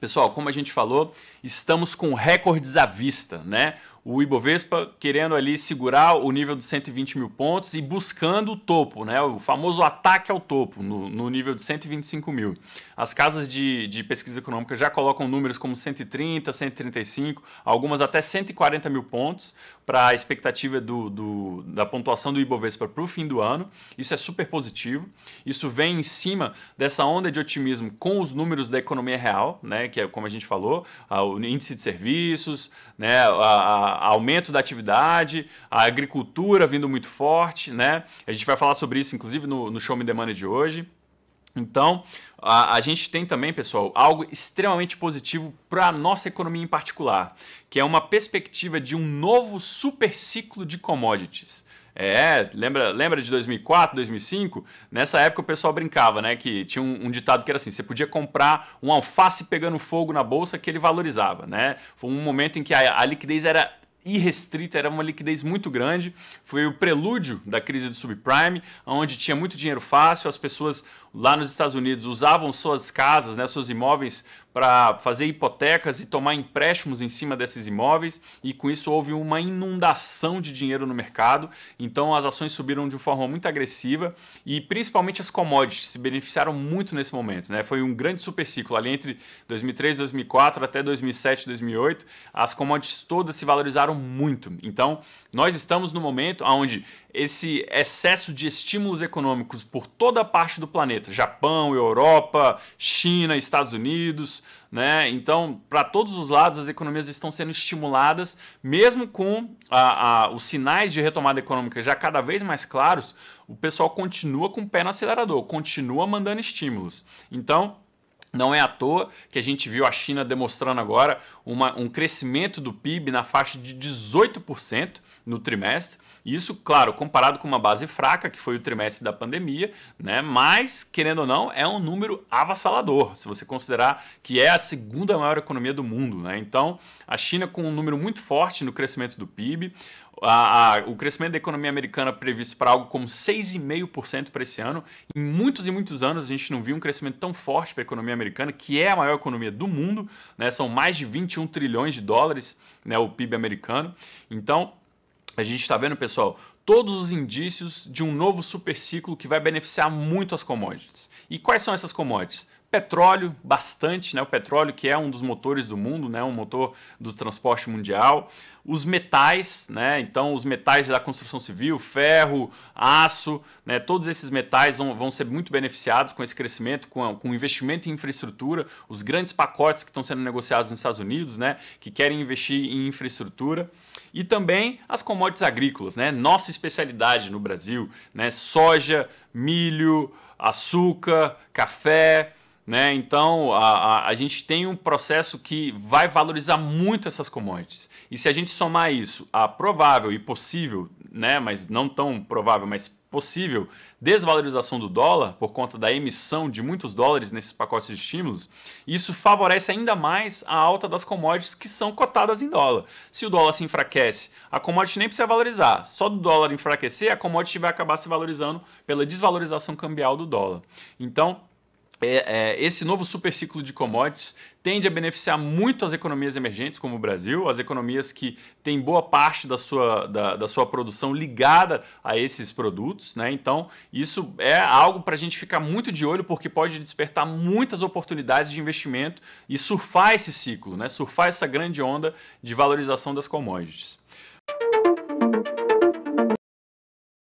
Pessoal, como a gente falou, estamos com recordes à vista, né? o Ibovespa querendo ali segurar o nível de 120 mil pontos e buscando o topo, né? o famoso ataque ao topo, no, no nível de 125 mil. As casas de, de pesquisa econômica já colocam números como 130, 135, algumas até 140 mil pontos para a expectativa do, do, da pontuação do Ibovespa para o fim do ano. Isso é super positivo. Isso vem em cima dessa onda de otimismo com os números da economia real, né? que é como a gente falou, o índice de serviços, né? a, a aumento da atividade, a agricultura vindo muito forte, né? A gente vai falar sobre isso, inclusive, no, no Show Me The Money de hoje. Então, a, a, gente tem também, pessoal, algo extremamente positivo para a nossa economia em particular, que é uma perspectiva de um novo super ciclo de commodities. É, lembra, lembra de 2004, 2005? Nessa época o pessoal brincava, né? Que tinha um, um, ditado que era assim: você podia comprar um alface pegando fogo na bolsa que ele valorizava, né? Foi um momento em que a, a liquidez era irrestrita, era uma liquidez muito grande. Foi o prelúdio da crise do subprime, onde tinha muito dinheiro fácil, as pessoas lá nos Estados Unidos usavam suas casas, né, seus imóveis para fazer hipotecas e tomar empréstimos em cima desses imóveis, e com isso houve uma inundação de dinheiro no mercado. Então as ações subiram de uma forma muito agressiva e principalmente as commodities se beneficiaram muito nesse momento. Né? Foi um grande super ciclo ali entre 2003, 2004 até 2007, 2008. As commodities todas se valorizaram muito. Então nós estamos no momento onde esse excesso de estímulos econômicos por toda a parte do planeta, Japão, Europa, China, Estados Unidos, né? Então, para todos os lados, as economias estão sendo estimuladas, mesmo com a, a, os sinais de retomada econômica já cada vez mais claros, o pessoal continua com o pé no acelerador, continua mandando estímulos. Então, não é à toa que a gente viu a China demonstrando agora uma, um crescimento do PIB na faixa de 18% no trimestre. Isso, claro, comparado com uma base fraca, que foi o trimestre da pandemia, né? mas, querendo ou não, é um número avassalador, se você considerar que é a segunda maior economia do mundo. Né? Então, a China com um número muito forte no crescimento do PIB, a, a, o crescimento da economia americana previsto para algo como 6,5% para esse ano. Em muitos e muitos anos a gente não viu um crescimento tão forte para a economia americana, que é a maior economia do mundo, né? são mais de 21 trilhões de dólares né? o PIB americano. Então, a gente está vendo, pessoal, todos os indícios de um novo super ciclo que vai beneficiar muito as commodities. E quais são essas commodities? petróleo bastante, né? O petróleo que é um dos motores do mundo, né? Um motor do transporte mundial. Os metais, né? Então os metais da construção civil, ferro, aço, né? Todos esses metais vão, vão ser muito beneficiados com esse crescimento, com, a, com o investimento em infraestrutura. Os grandes pacotes que estão sendo negociados nos Estados Unidos, né? Que querem investir em infraestrutura e também as commodities agrícolas, né? Nossa especialidade no Brasil, né? Soja, milho, açúcar, café né? Então a, a, a, gente tem um processo que vai valorizar muito essas commodities. E se a gente somar isso a provável e possível, né? mas não tão provável, mas possível, desvalorização do dólar por conta da emissão de muitos dólares nesses pacotes de estímulos, isso favorece ainda mais a alta das commodities que são cotadas em dólar. Se o dólar se enfraquece, a commodity nem precisa valorizar. Só do dólar enfraquecer, a commodity vai acabar se valorizando pela desvalorização cambial do dólar. Então, é, é, esse novo super ciclo de commodities tende a beneficiar muito as economias emergentes, como o Brasil, as economias que têm boa parte da sua, da, da sua produção ligada a esses produtos. Né? Então, isso é algo para a gente ficar muito de olho, porque pode despertar muitas oportunidades de investimento e surfar esse ciclo, né? surfar essa grande onda de valorização das commodities.